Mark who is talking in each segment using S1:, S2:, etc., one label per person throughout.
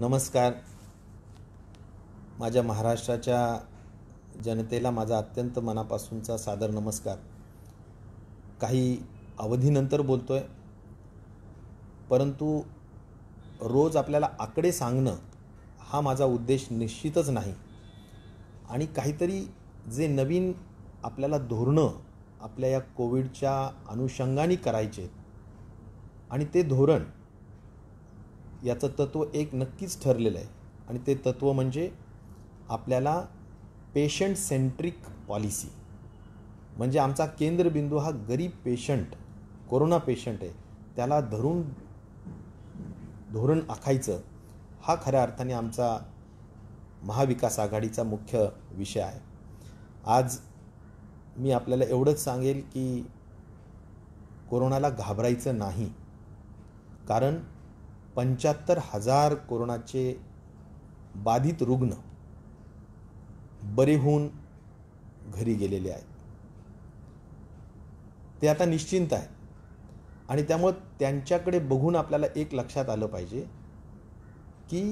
S1: नमस्कार माझ्या महाराष्ट्राच्या जनतेला माझा अत्यंत मनापासूनचा सादर नमस्कार काही अवधीनंतर बोलतो आहे परंतु रोज आपल्याला आकडे सांगणं हा माझा उद्देश निश्चितच नाही आणि काहीतरी जे नवीन आपल्याला धोरणं आपल्या या कोविडच्या अनुषंगाने करायचे आणि ते धोरण याचं तत्व एक नक्कीच ठरलेलं आहे आणि ते तत्व म्हणजे आपल्याला पेशंट सेंट्रिक पॉलिसी म्हणजे आमचा केंद्रबिंदू हा गरीब पेशंट कोरोना पेशंट आहे त्याला धरून धोरण आखायचं हा खऱ्या अर्थाने आमचा महाविकास आघाडीचा मुख्य विषय आहे आज मी आपल्याला एवढंच सांगेल की कोरोनाला घाबरायचं नाही कारण पंच्याहत्तर हजार कोरोनाचे बाधित रुग्ण बरे होऊन घरी गेलेले आहेत ते आता निश्चिंत आहेत आणि त्यामुळं त्यांच्याकडे बघून आपल्याला एक लक्षात आलं पाहिजे की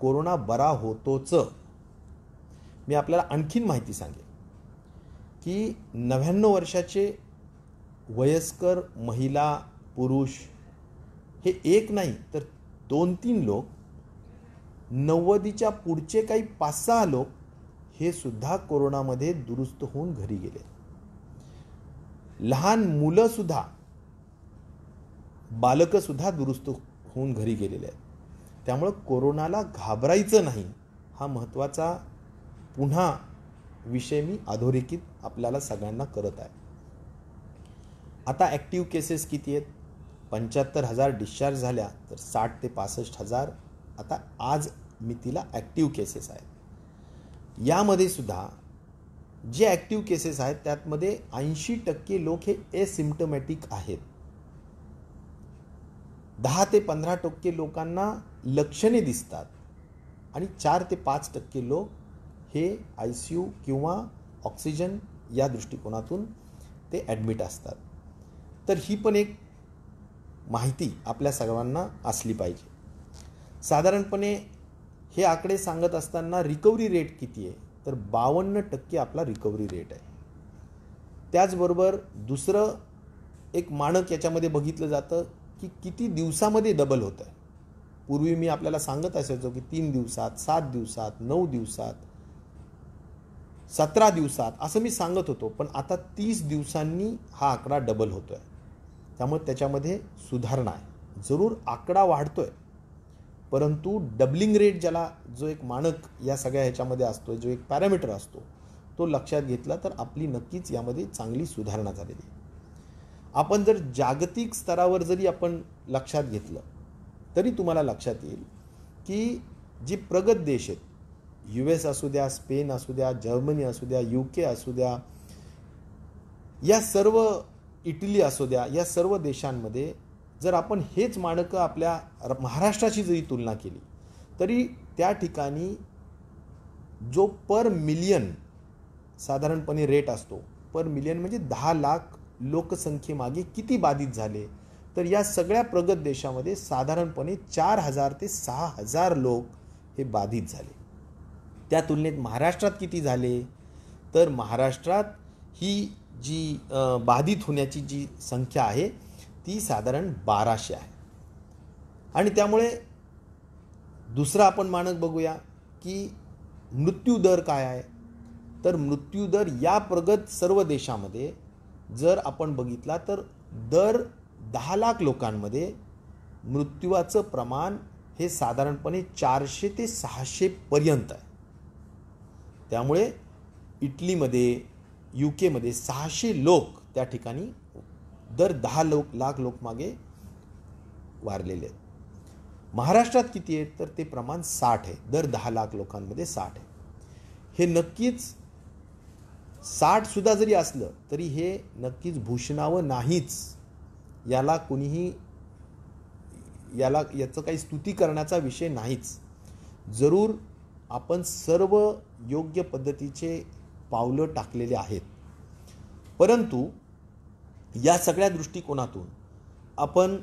S1: कोरोना बरा होतोच मी आपल्याला आणखीन माहिती सांगेन की नव्याण्णव वर्षाचे वयस्कर महिला पुरुष हे एक नाही तर दोन तीन लोक नव्वदीच्या पुढचे काही पाच सहा लोक हे सुद्धा कोरोनामध्ये दुरुस्त होऊन घरी गेले लहान मुलंसुद्धा बालकंसुद्धा दुरुस्त होऊन घरी गेलेले आहेत त्यामुळं कोरोनाला घाबरायचं नाही हा महत्त्वाचा पुन्हा विषय मी अधोरेखित आपल्याला सगळ्यांना करत आहे आता ॲक्टिव्ह केसेस किती आहेत पंच्याहत्तर हजार डिस्चार्ज झाल्या तर साठ ते पासष्ट हजार आता आज मितीला ॲक्टिव्ह केसेस आहेत यामध्ये सुद्धा जे ॲक्टिव्ह केसेस आहेत त्यातमध्ये ऐंशी टक्के लोक हे एसिम्प्टोमॅटिक आहेत दहा ते पंधरा टक्के लोकांना लक्षणे दिसतात आणि चार ते पाच टक्के लोक हे आय सी यू किंवा ऑक्सिजन या दृष्टिकोनातून ते ॲडमिट असतात तर ही पण एक माहिती आपल्या सर्वांना असली पाहिजे साधारणपणे हे आकडे सांगत असताना रिकव्हरी रेट किती आहे तर बावन्न टक्के आपला रिकव्हरी रेट आहे त्याचबरोबर दुसरं एक मानक याच्यामध्ये बघितलं जातं की किती दिवसामध्ये डबल होतं आहे पूर्वी मी आपल्याला सांगत असायचो की तीन दिवसात सात दिवसात नऊ दिवसात सतरा दिवसात असं मी सांगत होतो पण आता तीस दिवसांनी हा आकडा डबल होतो आहे त्यामुळे त्याच्यामध्ये सुधारणा आहे जरूर आकडा वाढतो आहे परंतु डबलिंग रेट ज्याला जो एक मानक या सगळ्या ह्याच्यामध्ये असतो जो एक पॅरामीटर असतो तो लक्षात घेतला तर आपली नक्कीच यामध्ये चांगली सुधारणा झालेली आहे आपण जर जागतिक स्तरावर जरी आपण लक्षात घेतलं तरी तुम्हाला लक्षात येईल की जी प्रगत देश आहेत यू एस असू द्या स्पेन असू द्या जर्मनी असू द्या यू के असू द्या या सर्व इटली असू द्या या सर्व देशांमध्ये जर आपण हेच माणकं आपल्या महाराष्ट्राची जरी तुलना केली तरी त्या ठिकाणी जो पर मिलियन साधारणपणे रेट असतो पर मिलियन म्हणजे दहा लाख लोकसंख्येमागे किती बाधित झाले तर या सगळ्या प्रगत देशामध्ये साधारणपणे चार हजार ते सहा हजार लोक हे बाधित झाले त्या तुलनेत महाराष्ट्रात किती झाले तर महाराष्ट्रात ही जी बाधित होण्याची जी संख्या आहे ती साधारण बाराशे आहे आणि त्यामुळे दुसरा आपण मानक बघूया की दर काय आहे तर मृत्यू दर या प्रगत सर्व देशामध्ये जर आपण बघितला तर दर दहा लाख लोकांमध्ये मृत्यूचं प्रमाण हे साधारणपणे चारशे ते सहाशेपर्यंत आहे त्यामुळे इटलीमध्ये यू केमध्ये सहाशे लोक त्या ठिकाणी दर दहा लोक लाख लोक मागे वारलेले आहेत महाराष्ट्रात किती आहेत तर ते प्रमाण साठ आहे दर दहा लाख लोकांमध्ये साठ आहे हे नक्कीच साठसुद्धा जरी असलं तरी हे नक्कीच भूषणावं नाहीच याला कुणीही याला याचं काही स्तुती करण्याचा विषय नाहीच जरूर आपण सर्व योग्य पद्धतीचे पावलं टाकलेले आहेत परंतु या सगळ्या दृष्टिकोनातून आपण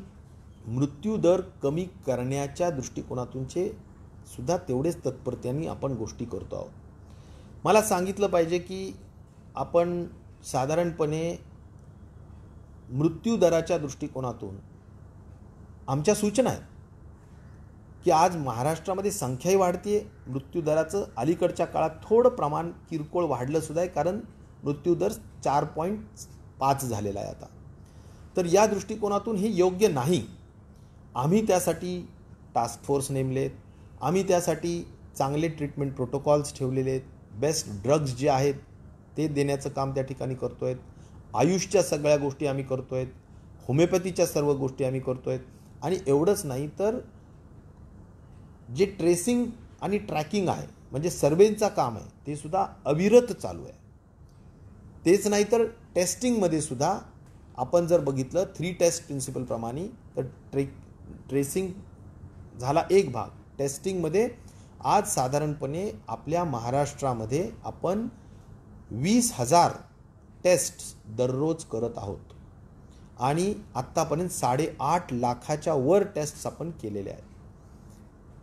S1: मृत्यूदर कमी करण्याच्या दृष्टिकोनातूनचे सुद्धा तेवढेच तत्परतेने आपण गोष्टी करतो आहोत मला सांगितलं पाहिजे की आपण साधारणपणे मृत्यूदराच्या दृष्टिकोनातून आमच्या सूचना आहेत की आज महाराष्ट्रामध्ये संख्याही वाढते मृत्यूदराचं अलीकडच्या काळात थोडं प्रमाण किरकोळ वाढलंसुद्धा आहे कारण मृत्यूदर चार पॉईंट पाच झालेला आहे आता तर या दृष्टिकोनातून हे योग्य नाही आम्ही त्यासाठी टास्क फोर्स नेमलेत आम्ही त्यासाठी चांगले ट्रीटमेंट प्रोटोकॉल्स ठेवलेले आहेत बेस्ट ड्रग्ज जे आहेत ते देण्याचं काम त्या ठिकाणी करतो आहेत आयुषच्या सगळ्या गोष्टी आम्ही करतो आहेत होमिओपॅथीच्या सर्व गोष्टी आम्ही करतो आहेत आणि एवढंच नाही तर जे ट्रेसिंग आणि ट्रॅकिंग आहे म्हणजे सर्वेंचा काम आहे ते सुद्धा अविरत चालू आहे तेच नाही तर टेस्टिंगमध्ये सुद्धा आपण जर बघितलं थ्री टेस्ट प्रिन्सिपलप्रमाणे तर ट्रे ट्रेसिंग झाला एक भाग टेस्टिंगमध्ये आज साधारणपणे आपल्या महाराष्ट्रामध्ये आपण वीस हजार टेस्ट दररोज करत आहोत आणि आत्तापर्यंत साडेआठ लाखाच्या वर टेस्ट्स आपण केलेल्या आहेत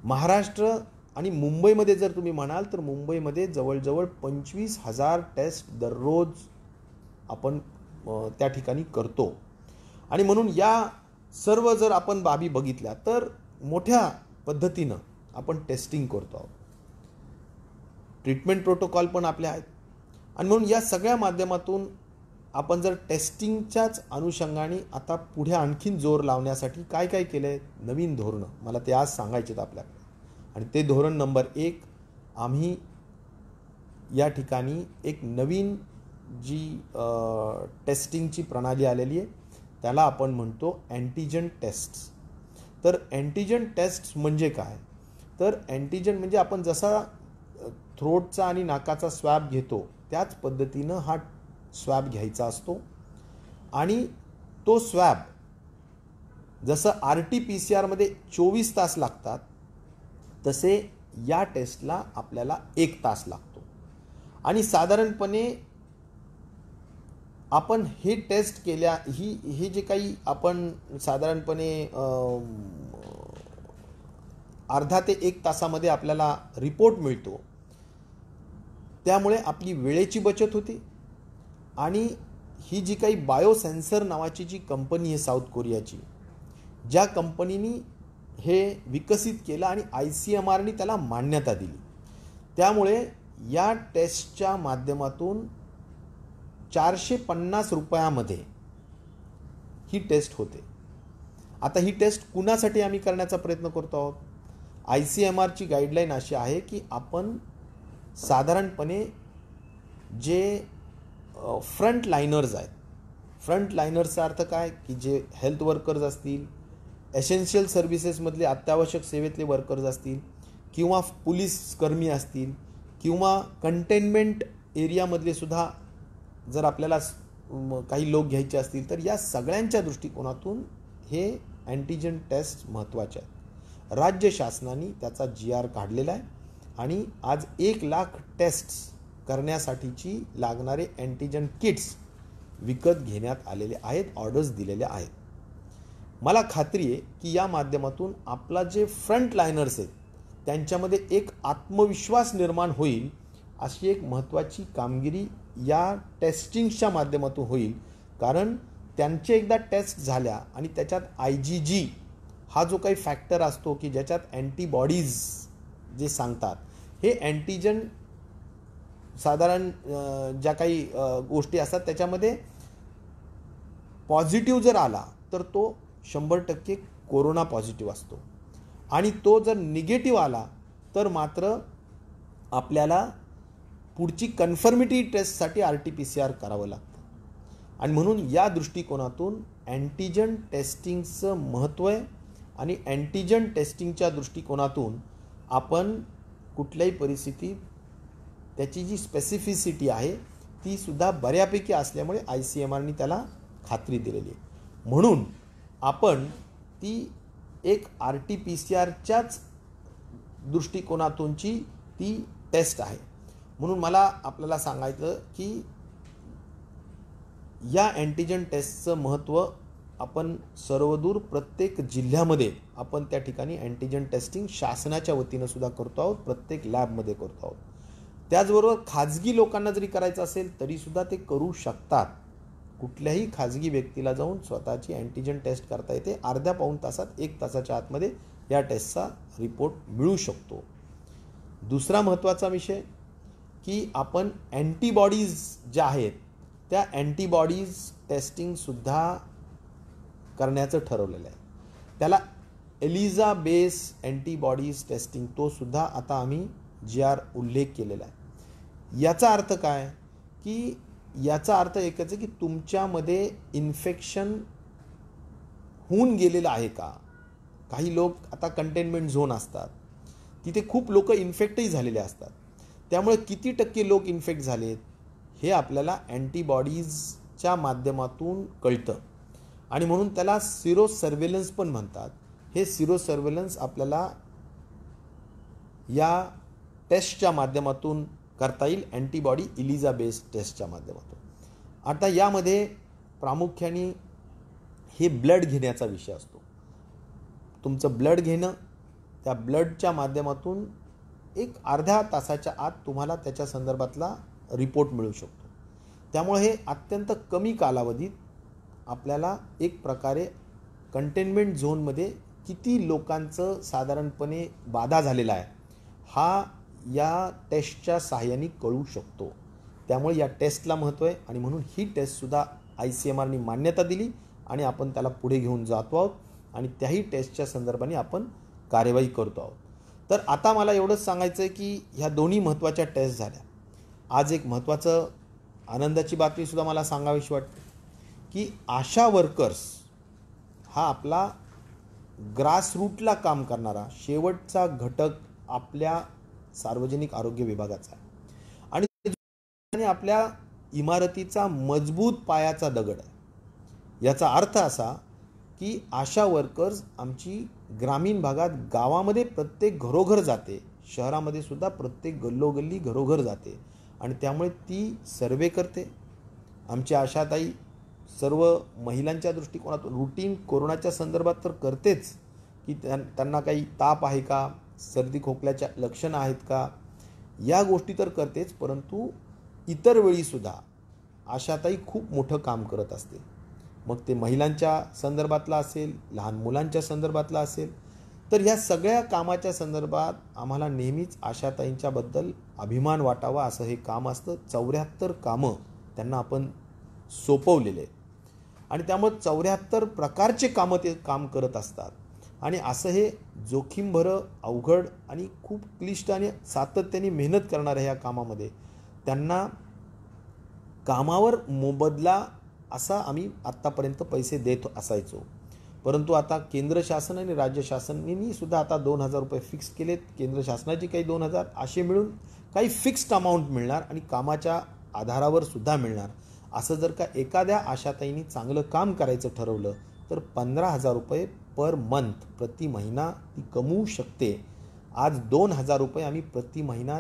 S1: महाराष्ट्र आणि मुंबईमध्ये जर तुम्ही म्हणाल तर मुंबईमध्ये जवळजवळ पंचवीस हजार टेस्ट दररोज आपण त्या ठिकाणी करतो आणि म्हणून या सर्व जर आपण बाबी बघितल्या तर मोठ्या पद्धतीनं आपण टेस्टिंग करतो आहोत ट्रीटमेंट प्रोटोकॉल पण आपल्या आहेत आणि म्हणून या सगळ्या माध्यमातून आपण जर टेस्टिंगच्याच अनुषंगाने आता पुढे आणखीन जोर लावण्यासाठी काय काय केलं आहे नवीन धोरणं मला ते आज सांगायचे आहेत आपल्याकडे आणि ते धोरण नंबर एक आम्ही या ठिकाणी एक नवीन जी टेस्टिंगची प्रणाली आलेली आहे त्याला आपण म्हणतो अँटीजन टेस्ट तर अँटीजन टेस्ट म्हणजे काय तर अँटीजन म्हणजे आपण जसा थ्रोटचा आणि नाकाचा स्वॅब घेतो त्याच पद्धतीनं हा स्वॅब घ्यायचा असतो आणि तो स्वॅब जसं आर टी पी सी आरमध्ये चोवीस तास लागतात तसे या टेस्टला आपल्याला एक तास लागतो आणि साधारणपणे आपण हे टेस्ट केल्या ही हे जे काही आपण साधारणपणे अर्धा ते एक तासामध्ये आपल्याला रिपोर्ट मिळतो त्यामुळे आपली वेळेची बचत होती आणि ही जी काही बायोसेन्सर नावाची जी कंपनी आहे साऊथ कोरियाची ज्या कंपनीनी हे विकसित केलं आणि आय सी एम आरनी त्याला मान्यता दिली त्यामुळे या टेस्टच्या माध्यमातून चारशे पन्नास रुपयामध्ये ही टेस्ट होते आता ही टेस्ट कुणासाठी आम्ही करण्याचा प्रयत्न करतो आहोत आय सी एम आरची गाईडलाईन अशी आहे की आपण साधारणपणे जे फ्रंट लायनर्स आहेत फ्रंट लायनर्सचा अर्थ काय की जे हेल्थ वर्कर्स असतील एसेन्शियल सर्व्हिसेसमधले अत्यावश्यक सेवेतले वर्कर्स असतील किंवा पोलीस कर्मी असतील किंवा कंटेनमेंट एरियामधले सुद्धा जर आपल्याला काही लोक घ्यायचे असतील तर या सगळ्यांच्या दृष्टिकोनातून हे अँटीजन टेस्ट महत्त्वाचे आहेत राज्य शासनाने त्याचा जी आर काढलेला आहे आणि आज एक लाख टेस्ट्स करण्यासाठीची लागणारे अँटीजन किट्स विकत घेण्यात आलेले आहेत ऑर्डर्स दिलेले आहेत मला खात्री आहे की या माध्यमातून आपला जे फ्रंट लायनर्स आहेत त्यांच्यामध्ये एक आत्मविश्वास निर्माण होईल अशी एक महत्त्वाची कामगिरी या टेस्टिंगच्या माध्यमातून होईल कारण त्यांचे एकदा टेस्ट झाल्या आणि त्याच्यात आय जी जी हा जो काही फॅक्टर असतो की ज्याच्यात अँटीबॉडीज जे सांगतात हे अँटीजन साधारण ज्या काही गोष्टी असतात त्याच्यामध्ये पॉझिटिव्ह जर आला तर तो शंभर टक्के कोरोना पॉझिटिव्ह असतो आणि तो जर निगेटिव्ह आला तर मात्र आपल्याला पुढची कन्फर्मिटी टेस्टसाठी R T P C R करावं लागतं आणि म्हणून या दृष्टिकोनातून अँटीजन टेस्टिंगचं महत्त्व आहे आणि अँटीजन टेस्टिंगच्या दृष्टिकोनातून आपण कुठल्याही परिस्थितीत त्याची जी स्पेसिफिसिटी आहे तीसुद्धा बऱ्यापैकी असल्यामुळे आय सी एम आरनी त्याला खात्री दिलेली आहे म्हणून आपण ती एक आर टी पी सी आरच्याच दृष्टिकोनातूनची ती टेस्ट आहे म्हणून मला आपल्याला सांगायचं की या अँटीजेन टेस्टचं महत्त्व आपण सर्वदूर प्रत्येक जिल्ह्यामध्ये आपण त्या ठिकाणी अँटीजन टेस्टिंग शासनाच्या वतीनं सुद्धा करतो आहोत प्रत्येक लॅबमध्ये करतो आहोत त्याचबरोबर खाजगी लोकांना जरी करायचं असेल तरीसुद्धा ते करू शकतात कुठल्याही खाजगी व्यक्तीला जाऊन स्वतःची अँटीजन टेस्ट करता येते अर्ध्या पाऊण तासात एक तासाच्या आतमध्ये या टेस्टचा रिपोर्ट मिळू शकतो दुसरा महत्त्वाचा विषय की आपण अँटीबॉडीज ज्या आहेत त्या अँटीबॉडीज टेस्टिंगसुद्धा करण्याचं ठरवलेलं आहे त्याला एलिझा बेस अँटीबॉडीज टेस्टिंग तोसुद्धा आता आम्ही जी आर उल्लेख केलेला आहे याचा अर्थ काय की याचा अर्थ एकच आहे की तुमच्यामध्ये इन्फेक्शन होऊन गेलेलं आहे का काही लोक आता कंटेनमेंट झोन असतात तिथे खूप लोक इन्फेक्टही झालेले असतात त्यामुळे किती टक्के लोक इन्फेक्ट झालेत हे आपल्याला अँटीबॉडीजच्या माध्यमातून कळतं आणि म्हणून त्याला सिरो सर्वेलन्स पण म्हणतात हे सिरो सर्वेलन्स आपल्याला या टेस्टच्या माध्यमातून करता येईल अँटीबॉडी इलिझा बेस्ड टेस्टच्या माध्यमातून आता यामध्ये प्रामुख्याने हे ब्लड घेण्याचा विषय असतो तुमचं ब्लड घेणं त्या ब्लडच्या माध्यमातून एक अर्ध्या तासाच्या आत तुम्हाला त्याच्या संदर्भातला रिपोर्ट मिळू शकतो त्यामुळे हे अत्यंत कमी कालावधीत आपल्याला एक प्रकारे कंटेनमेंट झोनमध्ये किती लोकांचं साधारणपणे बाधा झालेला आहे हा या टेस्टच्या सहाय्याने कळू शकतो त्यामुळे या टेस्टला महत्त्व आहे आणि म्हणून ही टेस्टसुद्धा आय सी एम आरनी मान्यता दिली आणि आपण त्याला पुढे घेऊन जातो आहोत आणि त्याही टेस्टच्या संदर्भाने आपण कार्यवाही करतो आहोत तर आता मला एवढंच सांगायचं आहे की ह्या दोन्ही महत्त्वाच्या टेस्ट झाल्या आज एक महत्त्वाचं आनंदाची बातमीसुद्धा मला सांगावीशी वाटते की आशा वर्कर्स हा आपला ग्रासरूटला काम करणारा शेवटचा घटक आपल्या सार्वजनिक आरोग्य विभागाचा आणि आपल्या इमारतीचा मजबूत पायाचा दगड आहे याचा अर्थ असा की आशा वर्कर्स आमची ग्रामीण भागात गावामध्ये प्रत्येक घरोघर जाते शहरामध्ये सुद्धा प्रत्येक गल्लोगल्ली घरोघर जाते आणि त्यामुळे ती सर्वे करते आमची आशाताई सर्व महिलांच्या दृष्टिकोनातून रुटीन कोरोनाच्या संदर्भात तर करतेच की त्यांना काही ताप आहे का सर्दी खोकल्याच्या लक्षणं आहेत का या गोष्टी तर करतेच परंतु इतर वेळीसुद्धा आशाताई खूप मोठं काम करत असते मग ते महिलांच्या संदर्भातला असेल लहान मुलांच्या संदर्भातला असेल तर ह्या सगळ्या कामाच्या संदर्भात आम्हाला नेहमीच आशाताईंच्याबद्दल अभिमान वाटावा असं हे काम असतं चौऱ्याहत्तर कामं त्यांना आपण सोपवलेले आहेत आणि त्यामुळे चौऱ्याहत्तर प्रकारचे कामं ते काम करत असतात आणि असं हे जोखीमभरं अवघड आणि खूप क्लिष्ट आणि सातत्याने मेहनत आहे या कामामध्ये त्यांना कामावर मोबदला असा आम्ही आत्तापर्यंत पैसे देत असायचो परंतु आता केंद्र शासन आणि राज्य शासनाने सुद्धा आता दोन हजार रुपये फिक्स केलेत केंद्र शासनाचे काही दोन हजार असे मिळून काही फिक्स्ड अमाऊंट मिळणार आणि कामाच्या आधारावर सुद्धा मिळणार असं जर का एखाद्या आशाताईंनी चांगलं काम करायचं ठरवलं तर पंधरा हजार रुपये पर मंथ प्रति महिना ती कमवू शकते आज दोन हजार रुपये आम्ही प्रति महिना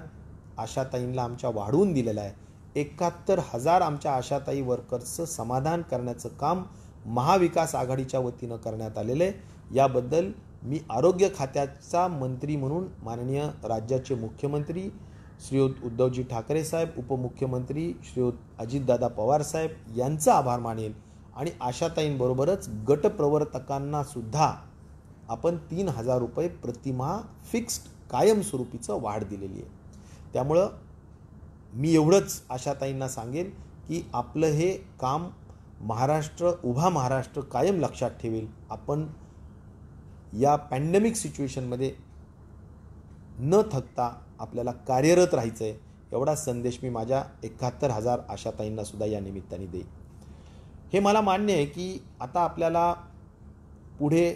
S1: आशाताईंना आमच्या वाढवून दिलेला आहे एकाहत्तर हजार आमच्या आशाताई वर्कर्सचं समाधान करण्याचं काम महाविकास आघाडीच्या वतीनं करण्यात आलेलं आहे याबद्दल मी आरोग्य खात्याचा मंत्री म्हणून माननीय राज्याचे मुख्यमंत्री श्रीयुत उद्धवजी ठाकरे साहेब उपमुख्यमंत्री श्रीयुत अजितदादा पवार साहेब यांचा आभार मानेल आणि आशाताईंबरोबरच गटप्रवर्तकांनासुद्धा आपण तीन हजार रुपये प्रतिमा फिक्स्ड कायमस्वरूपीचं वाढ दिलेली आहे त्यामुळं मी एवढंच आशाताईंना सांगेन की आपलं हे काम महाराष्ट्र उभा महाराष्ट्र कायम लक्षात ठेवेल आपण या पॅन्डेमिक सिच्युएशनमध्ये न थकता आपल्याला कार्यरत राहायचं आहे एवढा संदेश मी माझ्या एकाहत्तर हजार आशाताईंनासुद्धा या निमित्ताने देईन हे मला मान्य आहे की आता आपल्याला पुढे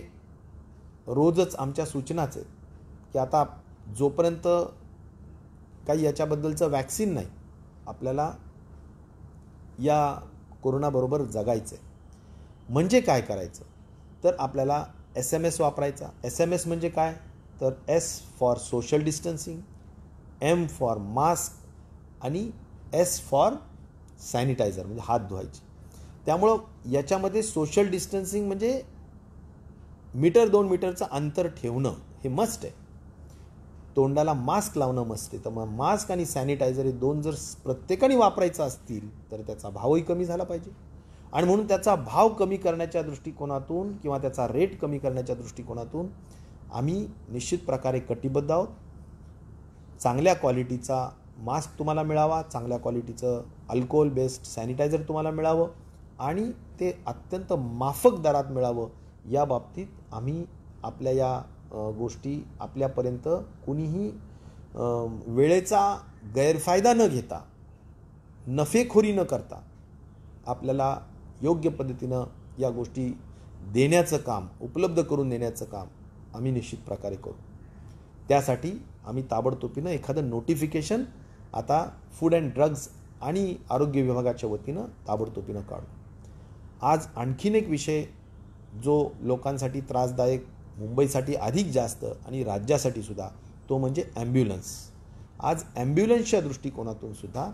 S1: रोजच आमच्या सूचनाच आहेत की आता जोपर्यंत काही याच्याबद्दलचं वॅक्सिन नाही आपल्याला या कोरोनाबरोबर जगायचं आहे म्हणजे काय करायचं तर आपल्याला एस एम एस वापरायचा एस एम एस म्हणजे काय तर S for social distancing M for mask आणि एस फॉर सॅनिटायझर म्हणजे हात धुवायचे त्यामुळं याच्यामध्ये सोशल डिस्टन्सिंग म्हणजे मीटर दोन मीटरचं अंतर ठेवणं हे मस्ट आहे तोंडाला मास्क लावणं मस्त आहे तर मग मास्क आणि सॅनिटायझर हे दोन जर प्रत्येकाने वापरायचं असतील तर त्याचा भावही कमी झाला पाहिजे आणि म्हणून त्याचा भाव कमी करण्याच्या दृष्टिकोनातून किंवा त्याचा रेट कमी करण्याच्या दृष्टिकोनातून आम्ही निश्चित प्रकारे कटिबद्ध आहोत चांगल्या क्वालिटीचा मास्क तुम्हाला मिळावा चांगल्या क्वालिटीचं अल्कोहोल बेस्ड सॅनिटायझर तुम्हाला मिळावं आणि ते अत्यंत माफक दरात मिळावं या बाबतीत आम्ही आपल्या या गोष्टी आपल्यापर्यंत कुणीही वेळेचा गैरफायदा न घेता नफेखोरी न करता आपल्याला योग्य पद्धतीनं या गोष्टी देण्याचं काम उपलब्ध करून देण्याचं काम आम्ही निश्चित प्रकारे करू त्यासाठी आम्ही ताबडतोबीनं एखादं नोटिफिकेशन आता फूड अँड ड्रग्ज आणि आरोग्य विभागाच्या वतीनं ताबडतोबीनं काढू आज आणखीन एक विषय जो लोकांसाठी त्रासदायक मुंबईसाठी अधिक जास्त आणि राज्यासाठी सुद्धा तो म्हणजे ॲम्ब्युलन्स आज ॲम्ब्युलन्सच्या दृष्टिकोनातून सुद्धा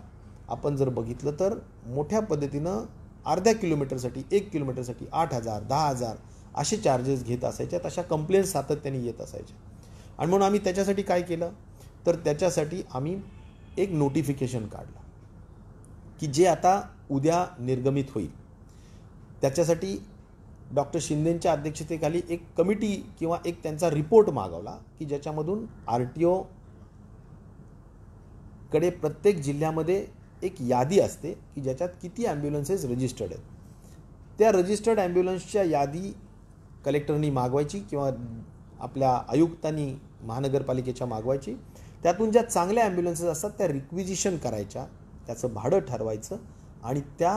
S1: आपण जर बघितलं तर मोठ्या पद्धतीनं अर्ध्या किलोमीटरसाठी एक किलोमीटरसाठी आठ हजार दहा हजार असे चार्जेस घेत असायच्या अशा कंप्लेंट सातत्याने येत असायच्या आणि म्हणून आम्ही त्याच्यासाठी काय केलं तर त्याच्यासाठी आम्ही एक नोटिफिकेशन काढलं की जे आता उद्या निर्गमित होईल त्याच्यासाठी डॉक्टर शिंदेंच्या अध्यक्षतेखाली एक कमिटी किंवा एक त्यांचा रिपोर्ट मागवला की ज्याच्यामधून आर टी ओकडे प्रत्येक जिल्ह्यामध्ये एक यादी असते की ज्याच्यात किती ॲम्ब्युलन्सेस रजिस्टर्ड आहेत त्या रजिस्टर्ड ॲम्ब्युलन्सच्या यादी कलेक्टरनी मागवायची किंवा आपल्या आयुक्तांनी महानगरपालिकेच्या मागवायची त्यातून ज्या चांगल्या ॲम्ब्युलन्सेस असतात त्या रिक्विजिशन करायच्या त्याचं भाडं ठरवायचं आणि त्या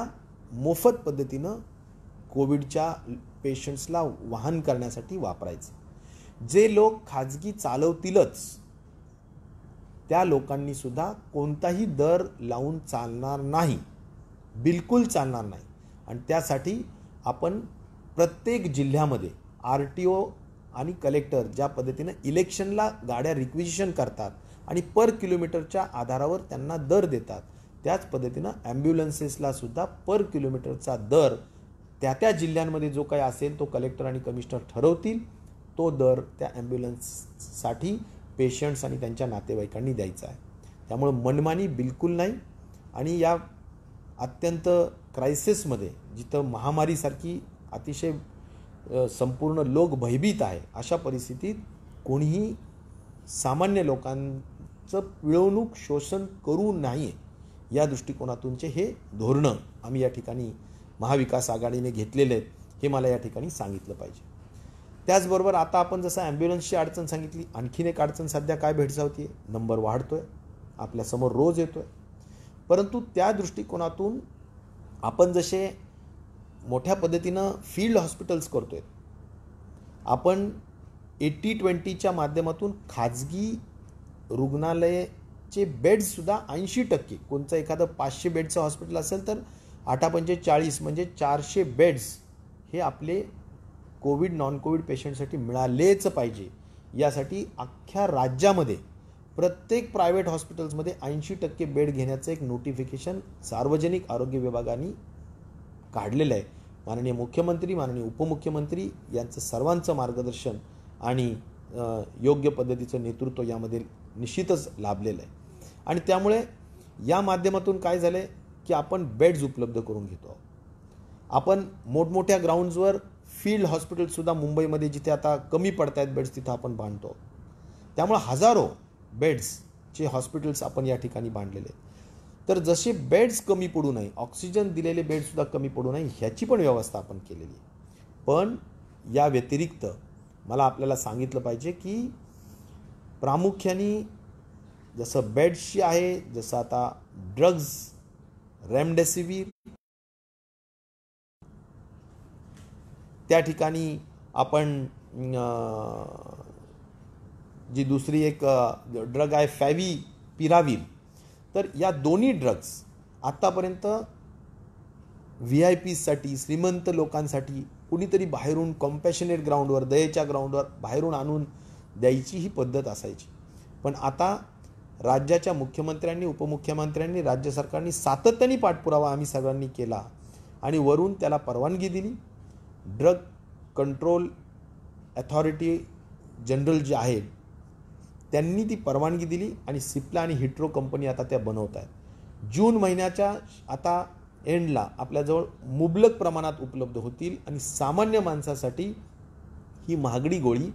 S1: मोफत पद्धतीनं कोविडच्या पेशंट्सला वाहन करण्यासाठी वापरायचे जे लोक खाजगी चालवतीलच त्या लोकांनीसुद्धा कोणताही दर लावून चालणार नाही बिलकुल चालणार नाही आणि त्यासाठी आपण प्रत्येक जिल्ह्यामध्ये आर टी ओ आणि कलेक्टर ज्या पद्धतीनं इलेक्शनला गाड्या रिक्विजिशन करतात आणि पर किलोमीटरच्या आधारावर त्यांना दर देतात त्याच पद्धतीनं ॲम्ब्युलन्सेसलासुद्धा पर किलोमीटरचा दर त्या त्या जिल्ह्यांमध्ये जो काही असेल तो कलेक्टर आणि कमिशनर ठरवतील तो दर त्या ॲम्ब्युलन्ससाठी पेशंट्स आणि त्यांच्या नातेवाईकांनी द्यायचा आहे त्यामुळं मनमानी बिलकुल नाही आणि या अत्यंत क्रायसिसमध्ये जिथं महामारीसारखी अतिशय संपूर्ण लोक भयभीत आहे अशा परिस्थितीत कोणीही सामान्य लोकांचं पिळवणूक शोषण करू नाही या दृष्टिकोनातूनचे हे धोरणं आम्ही या ठिकाणी महाविकास आघाडीने घेतलेले आहेत हे मला या ठिकाणी सांगितलं पाहिजे त्याचबरोबर आता आपण जसं ॲम्ब्युलन्सची अडचण सांगितली आणखीन एक अडचण सध्या काय भेटसावती आहे नंबर वाढतो आहे आपल्यासमोर रोज येतो आहे परंतु त्या दृष्टिकोनातून आपण जसे मोठ्या पद्धतीनं फील्ड हॉस्पिटल्स करतो आहे आपण एटी ट्वेंटीच्या माध्यमातून खाजगी रुग्णालयाचे बेड्ससुद्धा ऐंशी टक्के कोणतं एखादं पाचशे बेडचं हॉस्पिटल असेल तर आठापंचे चाळीस म्हणजे चारशे बेड्स हे आपले कोविड नॉन कोविड पेशंटसाठी मिळालेच पाहिजे यासाठी अख्ख्या राज्यामध्ये प्रत्येक प्रायव्हेट हॉस्पिटल्समध्ये ऐंशी टक्के बेड घेण्याचं एक नोटिफिकेशन सार्वजनिक आरोग्य विभागाने काढलेलं आहे माननीय मुख्यमंत्री माननीय उपमुख्यमंत्री यांचं सर्वांचं मार्गदर्शन आणि योग्य पद्धतीचं नेतृत्व यामध्ये निश्चितच लाभलेलं आहे आणि त्यामुळे या माध्यमातून काय झालं आहे की आपण बेड्स उपलब्ध करून घेतो आपण मोठमोठ्या ग्राउंड्सवर फील्ड हॉस्पिटल्ससुद्धा मुंबईमध्ये जिथे आता कमी पडत आहेत बेड्स तिथं आपण बांधतो त्यामुळे हजारो बेड्सचे हॉस्पिटल्स आपण या ठिकाणी बांधलेले तर जसे बेड्स कमी पडू नये ऑक्सिजन दिलेले बेडसुद्धा कमी पडू नये ह्याची पण व्यवस्था आपण केलेली आहे पण या व्यतिरिक्त मला आपल्याला सांगितलं पाहिजे की प्रामुख्याने जसं बेड्सची आहे जसं आता ड्रग्ज रेमडेसिवीर त्या ठिकाणी आपण जी दुसरी एक ड्रग आहे फॅवी पिरावीर तर या दोन्ही ड्रग्स आत्तापर्यंत व्ही आय पीसाठी श्रीमंत लोकांसाठी कुणीतरी बाहेरून कॉम्पॅशनेट ग्राउंडवर दयेच्या ग्राउंडवर बाहेरून आणून द्यायची ही पद्धत असायची पण आता राज्याच्या मुख्यमंत्र्यांनी उपमुख्यमंत्र्यांनी राज्य सरकारने सातत्याने पाठपुरावा आम्ही सगळ्यांनी केला आणि वरून त्याला परवानगी दिली ड्रग कंट्रोल अथॉरिटी जनरल जे आहे त्यांनी ती परवानगी दिली आणि सिप्ला आणि हिट्रो कंपनी आता त्या बनवत आहेत जून महिन्याच्या आता एंडला आपल्याजवळ मुबलक प्रमाणात उपलब्ध होतील आणि सामान्य माणसासाठी ही महागडी गोळी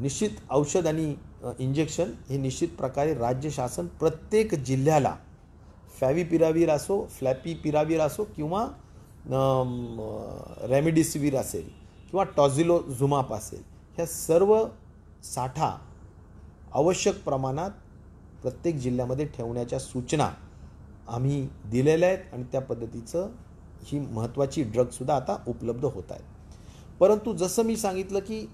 S1: निश्चित औषध आणि इंजेक्शन हे निश्चित प्रकारे राज्य शासन प्रत्येक जिल्ह्याला फॅवी पिरावीर असो फ्लॅपी पिरावीर असो किंवा रेमिडिसिवीर असेल किंवा टॉझिलो झुमाप असेल ह्या सर्व साठा आवश्यक प्रमाणात प्रत्येक जिल्ह्यामध्ये ठेवण्याच्या सूचना आम्ही दिलेल्या आहेत आणि त्या पद्धतीचं ही महत्त्वाची ड्रगसुद्धा आता उपलब्ध होत आहेत परंतु जसं मी सांगितलं की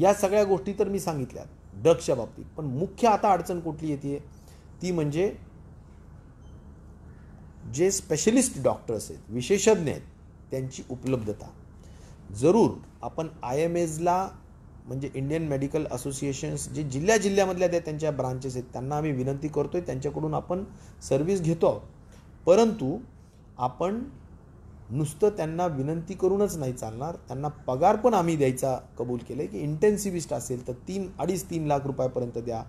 S1: या सगळ्या गोष्टी तर मी सांगितल्यात दक्षच्या बाबतीत पण मुख्य आता अडचण कुठली येते ती म्हणजे जे स्पेशलिस्ट डॉक्टर्स आहेत विशेषज्ञ आहेत त्यांची उपलब्धता जरूर आपण आय एम एजला म्हणजे इंडियन मेडिकल असोसिएशन्स जे जिल्ह्या जिल्ह्यामधल्या त्या त्यांच्या ब्रांचेस आहेत त्यांना आम्ही विनंती करतो आहे त्यांच्याकडून आपण सर्व्हिस घेतो आहोत परंतु आपण नुसतं त्यांना विनंती करूनच नाही चालणार त्यांना पगार पण आम्ही द्यायचा कबूल केलं आहे की इंटेन्सिव्हिस्ट असेल तर तीन अडीच तीन लाख रुपयापर्यंत द्या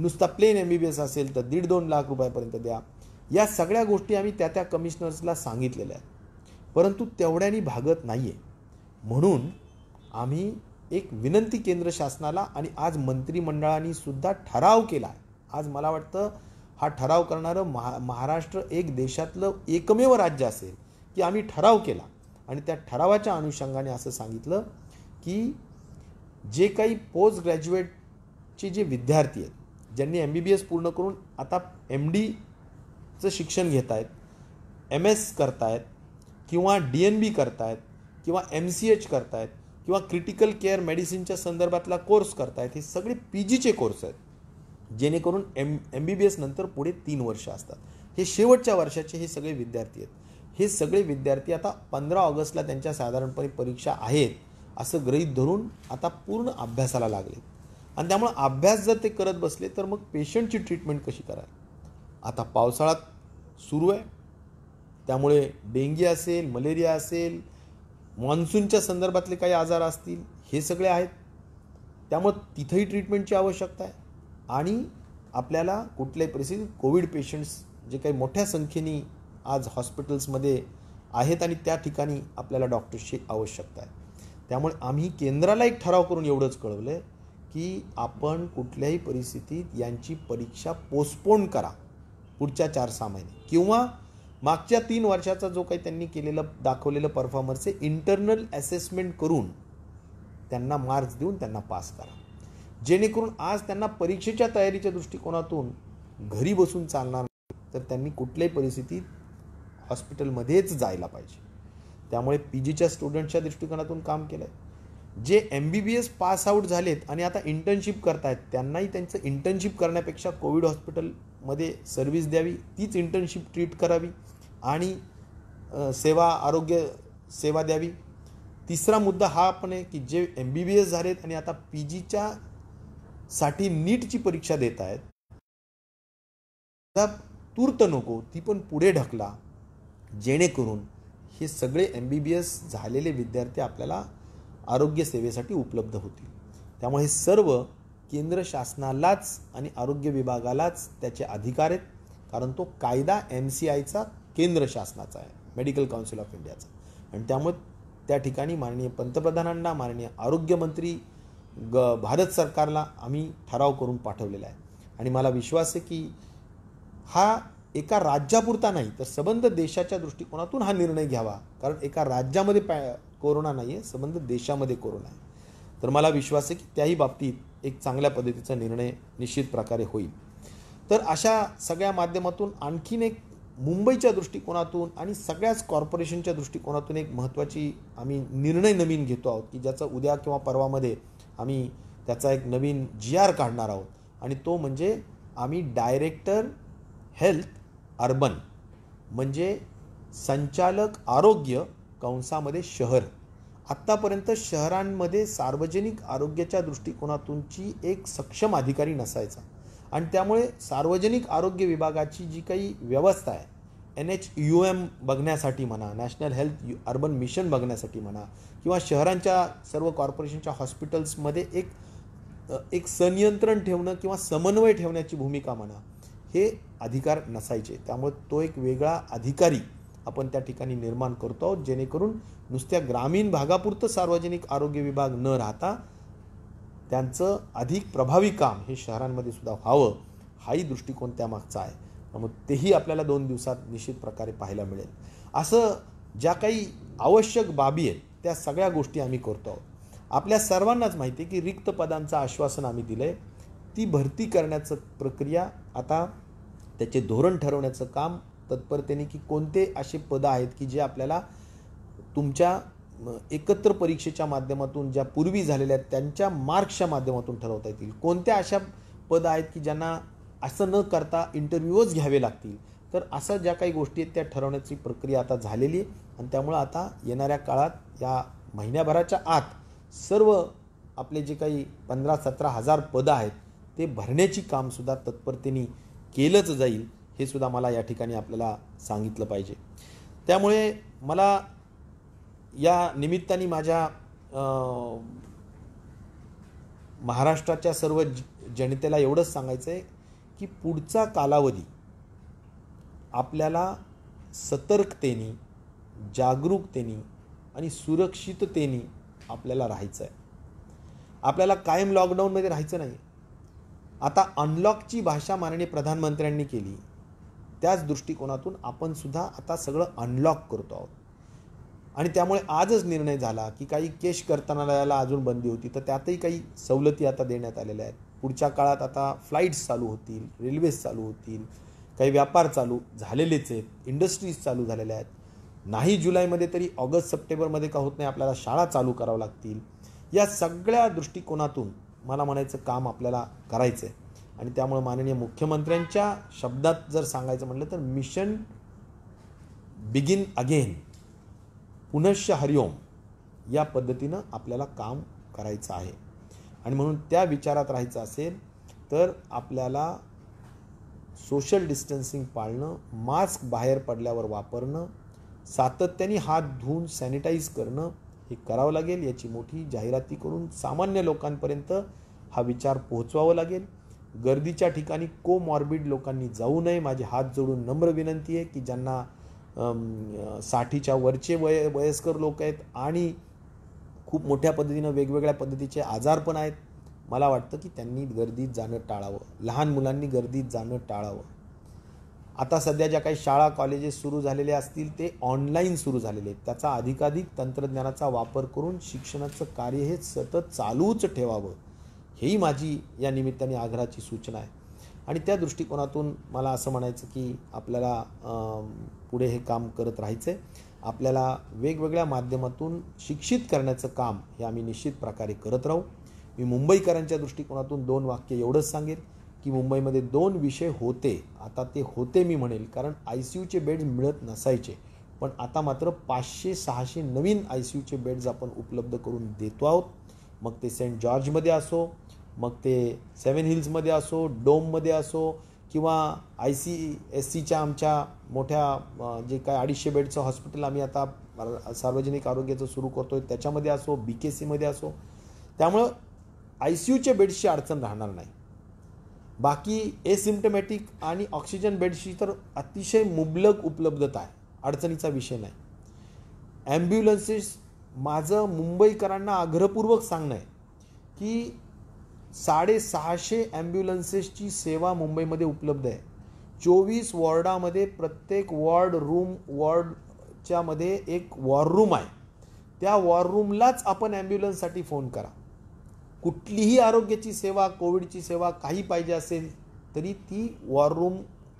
S1: नुसता plain M B B S असेल तर दीड दोन लाख रुपयापर्यंत द्या या सगळ्या गोष्टी आम्ही त्या त्या कमिशनर्सला सांगितलेल्या आहेत परंतु तेवढ्यानी भागत नाही आहे म्हणून आम्ही एक विनंती केंद्र शासनाला आणि आज मंत्रिमंडळाने सुद्धा ठराव केला आहे आज मला वाटतं हा ठराव करणारं महा महाराष्ट्र एक देशातलं एकमेव राज्य असेल की आम्ही ठराव केला आणि त्या ठरावाच्या अनुषंगाने असं सांगितलं की जे काही पोस्ट ग्रॅज्युएटचे जे विद्यार्थी आहेत ज्यांनी एम बी बी एस पूर्ण करून आता एम डीचं शिक्षण घेत आहेत एम एस करतायत किंवा डी एन बी करतायत किंवा एम सी एच करतायत किंवा क्रिटिकल केअर मेडिसिनच्या संदर्भातला कोर्स करतायत हे सगळे पी जीचे कोर्स आहेत जेणेकरून M M B B S नंतर पुढे तीन वर्ष असतात हे शेवटच्या वर्षाचे हे सगळे विद्यार्थी आहेत हे सगळे विद्यार्थी आता पंधरा ऑगस्टला त्यांच्या साधारणपणे परीक्षा आहेत असं गृहीत धरून आता पूर्ण अभ्यासाला लागले आणि त्यामुळं अभ्यास जर ते करत बसले तर मग पेशंटची ट्रीटमेंट कशी कराल आता पावसाळ्यात सुरू आहे त्यामुळे डेंगी असेल मलेरिया असेल मान्सूनच्या संदर्भातले काही आजार असतील हे सगळे आहेत त्यामुळं तिथंही ट्रीटमेंटची आवश्यकता आहे आणि आपल्याला कुठल्याही परिस्थितीत कोविड पेशंट्स जे काही मोठ्या संख्येने आज हॉस्पिटल्समध्ये आहेत आणि त्या ठिकाणी आपल्याला डॉक्टर्सची आवश्यकता आहे त्यामुळे आम्ही केंद्राला एक ठराव करून एवढंच कळवलं आहे की आपण कुठल्याही परिस्थितीत यांची परीक्षा पोस्टपोन करा पुढच्या चार सहा महिने किंवा मागच्या तीन वर्षाचा जो काही त्यांनी केलेलं दाखवलेलं परफॉर्मन्स आहे इंटरनल असेसमेंट करून त्यांना मार्क्स देऊन त्यांना पास करा जेणेकरून आज त्यांना परीक्षेच्या तयारीच्या दृष्टिकोनातून घरी बसून चालणार नाही तर त्यांनी कुठल्याही परिस्थितीत हॉस्पिटलमध्येच जायला पाहिजे त्यामुळे पी जीच्या स्टुडंटच्या दृष्टिकोनातून काम केलं आहे जे M B B S pass out झालेत आणि आता इंटर्नशिप करतायत त्यांनाही त्यांचं इंटर्नशिप करण्यापेक्षा कोविड हॉस्पिटलमध्ये सर्व्हिस द्यावी तीच इंटर्नशिप ट्रीट करावी आणि सेवा आरोग्य सेवा द्यावी तिसरा मुद्दा हा पण आहे की जे एम बी बी एस झालेत आणि आता पी जीच्या साठी नीटची परीक्षा देत आहेत तूर्त नको ती पण पुढे ढकला जेणेकरून हे सगळे एम बी बी एस झालेले विद्यार्थी आपल्याला आरोग्य सेवेसाठी उपलब्ध होतील त्यामुळे हे सर्व केंद्र शासनालाच आणि आरोग्य विभागालाच त्याचे अधिकार आहेत कारण तो कायदा एम सी आयचा केंद्र शासनाचा आहे मेडिकल काउन्सिल ऑफ इंडियाचा आणि त्यामुळे त्या ठिकाणी माननीय पंतप्रधानांना माननीय आरोग्यमंत्री ग भारत सरकारला आम्ही ठराव करून पाठवलेला आहे आणि मला विश्वास आहे की हा एका राज्यापुरता नाही तर संबंध देशाच्या दृष्टिकोनातून हा निर्णय घ्यावा कारण एका राज्यामध्ये पॅ कोरोना नाही आहे संबंध देशामध्ये कोरोना आहे तर मला विश्वास आहे की त्याही बाबतीत एक चांगल्या पद्धतीचा निर्णय निश्चित प्रकारे होईल तर अशा सगळ्या माध्यमातून आणखीन एक मुंबईच्या दृष्टिकोनातून आणि सगळ्याच कॉर्पोरेशनच्या दृष्टिकोनातून एक महत्त्वाची आम्ही निर्णय नवीन घेतो आहोत की ज्याचा उद्या किंवा परवामध्ये आम्ही त्याचा एक नवीन जी आर काढणार आहोत आणि तो म्हणजे आम्ही डायरेक्टर हेल्थ अर्बन म्हणजे संचालक आरोग्य कंसामध्ये शहर आत्तापर्यंत शहरांमध्ये सार्वजनिक आरोग्याच्या दृष्टिकोनातूनची एक सक्षम अधिकारी नसायचा आणि त्यामुळे सार्वजनिक आरोग्य विभागाची जी काही व्यवस्था आहे एन एच यू एम बघण्यासाठी म्हणा नॅशनल हेल्थ अर्बन मिशन बघण्यासाठी म्हणा किंवा शहरांच्या सर्व कॉर्पोरेशनच्या हॉस्पिटल्समध्ये एक एक संनियंत्रण ठेवणं किंवा समन्वय ठेवण्याची भूमिका म्हणा हे अधिकार नसायचे त्यामुळे तो एक वेगळा अधिकारी आपण त्या ठिकाणी निर्माण करतो आहोत जेणेकरून नुसत्या ग्रामीण भागापुरतं सार्वजनिक आरोग्य विभाग न राहता त्यांचं अधिक प्रभावी काम हे शहरांमध्ये सुद्धा व्हावं हाही दृष्टिकोन त्यामागचा आहे त्यामुळे तेही आपल्याला दोन दिवसात निश्चित प्रकारे पाहायला मिळेल असं ज्या काही आवश्यक बाबी आहेत त्या सगळ्या गोष्टी आम्ही करतो आहोत आपल्या सर्वांनाच माहिती आहे की रिक्त पदांचं आश्वासन आम्ही दिलं आहे ती भरती करण्याचं प्रक्रिया आता त्याचे धोरण ठरवण्याचं काम तत्परतेने की कोणते असे पदं आहेत की जे आपल्याला तुमच्या एकत्र परीक्षेच्या माध्यमातून ज्या पूर्वी झालेल्या आहेत त्यांच्या मार्क्सच्या माध्यमातून ठरवता येतील कोणत्या अशा पद आहेत की ज्यांना असं न करता इंटरव्ह्यूच घ्यावे लागतील तर असं ज्या काही गोष्टी आहेत त्या ठरवण्याची प्रक्रिया आता झालेली आहे आणि त्यामुळं आता येणाऱ्या काळात या महिन्याभराच्या आत सर्व आपले जे काही पंधरा सतरा हजार पदं आहेत ते भरण्याची कामसुद्धा तत्परतेने केलंच जाईल हे सुद्धा मला या ठिकाणी आपल्याला सांगितलं पाहिजे त्यामुळे मला या निमित्ताने माझ्या महाराष्ट्राच्या सर्व जनतेला एवढंच सांगायचं आहे की पुढचा कालावधी आपल्याला सतर्कतेने जागरूकतेने आणि सुरक्षिततेने आपल्याला राहायचं आहे आपल्याला कायम लॉकडाऊनमध्ये राहायचं नाही आता अनलॉकची भाषा माननीय प्रधानमंत्र्यांनी केली त्याच दृष्टिकोनातून आपणसुद्धा आता सगळं अनलॉक करतो आहोत आणि त्यामुळे आजच निर्णय झाला की काही केश कर्तनालयाला अजून बंदी होती तर त्यातही काही सवलती आता देण्यात आलेल्या आहेत पुढच्या काळात आता फ्लाईट्स चालू होतील रेल्वेज चालू होतील काही व्यापार चालू झालेलेच आहेत इंडस्ट्रीज चालू झालेल्या आहेत नाही जुलैमध्ये तरी ऑगस्ट सप्टेंबरमध्ये का होत नाही आपल्याला शाळा चालू करावं लागतील या सगळ्या दृष्टिकोनातून मला म्हणायचं काम आपल्याला करायचं आहे आणि त्यामुळे माननीय मुख्यमंत्र्यांच्या शब्दात जर सांगायचं म्हटलं तर मिशन बिगिन अगेन पुनश्च हरिओम या पद्धतीनं आपल्याला काम करायचं आहे आणि म्हणून त्या विचारात राहायचं असेल तर आपल्याला सोशल डिस्टन्सिंग पाळणं मास्क बाहेर पडल्यावर वापरणं सातत्याने हात धुवून सॅनिटाईज करणं हे करावं लागेल याची मोठी जाहिराती करून सामान्य लोकांपर्यंत हा विचार पोहोचवावा लागेल गर्दीच्या ठिकाणी कोमॉर्बिड लोकांनी जाऊ नये माझे हात जोडून नम्र विनंती आहे की ज्यांना साठीच्या वरचे वय वयस्कर लोक आहेत आणि खूप मोठ्या पद्धतीनं वेगवेगळ्या पद्धतीचे आजार पण आहेत मला वाटतं की त्यांनी गर्दीत जाणं टाळावं लहान मुलांनी गर्दीत जाणं टाळावं आता सध्या ज्या काही शाळा कॉलेजेस सुरू झालेले असतील ते ऑनलाईन सुरू झालेले आहेत त्याचा अधिकाधिक तंत्रज्ञानाचा वापर करून शिक्षणाचं कार्य हे सतत चालूच ठेवावं हेही माझी या निमित्ताने आग्रहाची सूचना आहे आणि त्या दृष्टिकोनातून मला असं म्हणायचं की आपल्याला पुढे हे काम करत राहायचं आहे आपल्याला वेगवेगळ्या माध्यमातून शिक्षित करण्याचं काम हे आम्ही निश्चित प्रकारे करत राहू मी मुंबईकरांच्या दृष्टिकोनातून दोन वाक्य एवढंच सांगेन की मुंबईमध्ये दोन विषय होते आता ते होते मी म्हणेल कारण आय सी यूचे बेड मिळत नसायचे पण आता मात्र पाचशे सहाशे नवीन आय सी यूचे बेड्स आपण उपलब्ध करून देतो आहोत मग ते सेंट जॉर्जमध्ये असो मग ते सेवन हिल्समध्ये असो डोममध्ये असो किंवा आय सी एस सीच्या आमच्या मोठ्या जे काय अडीचशे बेडचं हॉस्पिटल आम्ही आता सार्वजनिक आरोग्याचं सुरू करतो आहे त्याच्यामध्ये असो बी के सीमध्ये असो त्यामुळं आय सी यूच्या बेडशी अडचण राहणार नाही बाकी एसिम्टमॅटिक आणि ऑक्सिजन बेडशी तर अतिशय मुबलक उपलब्धता आहे अडचणीचा विषय नाही ॲम्ब्युलन्सेस माझं मुंबईकरांना आग्रहपूर्वक सांगणं आहे की साडेसहाशे ॲम्ब्युलन्सेसची सेवा मुंबईमध्ये उपलब्ध आहे चोवीस वॉर्डामध्ये प्रत्येक वॉर्ड रूम वॉर्डच्यामध्ये एक वॉर रूम आहे त्या वॉर रूमलाच आपण ॲम्ब्युलन्ससाठी फोन करा कुठलीही आरोग्याची सेवा कोविडची सेवा काही पाहिजे असेल तरी ती वॉर रूम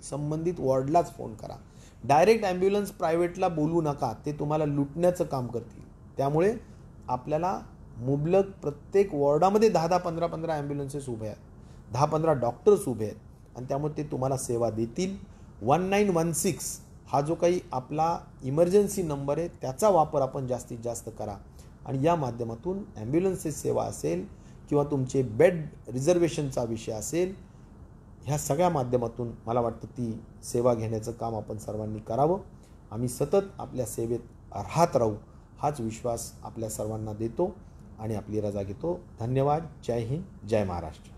S1: संबंधित वॉर्डलाच फोन करा डायरेक्ट ॲम्ब्युलन्स प्रायव्हेटला बोलू नका ते तुम्हाला लुटण्याचं काम करतील त्यामुळे आपल्याला मुबलक प्रत्येक वॉर्डामध्ये दहा दहा पंधरा पंधरा ॲम्ब्युलन्सेस उभे आहेत दहा पंधरा डॉक्टर्स उभे आहेत आणि त्यामुळे ते तुम्हाला सेवा देतील वन नाईन वन सिक्स हा जो काही आपला इमर्जन्सी नंबर आहे त्याचा वापर आपण जास्तीत जास्त करा आणि या माध्यमातून ॲम्ब्युलन्सेस सेवा असेल किंवा तुमचे बेड रिझर्वेशनचा विषय असेल ह्या सगळ्या माध्यमातून मला वाटतं ती सेवा घेण्याचं काम आपण सर्वांनी करावं आम्ही सतत आपल्या सेवेत राहत राहू हाच विश्वास आपल्या सर्वांना देतो आणि आपली रजा घेतो धन्यवाद जय हिंद जय महाराष्ट्र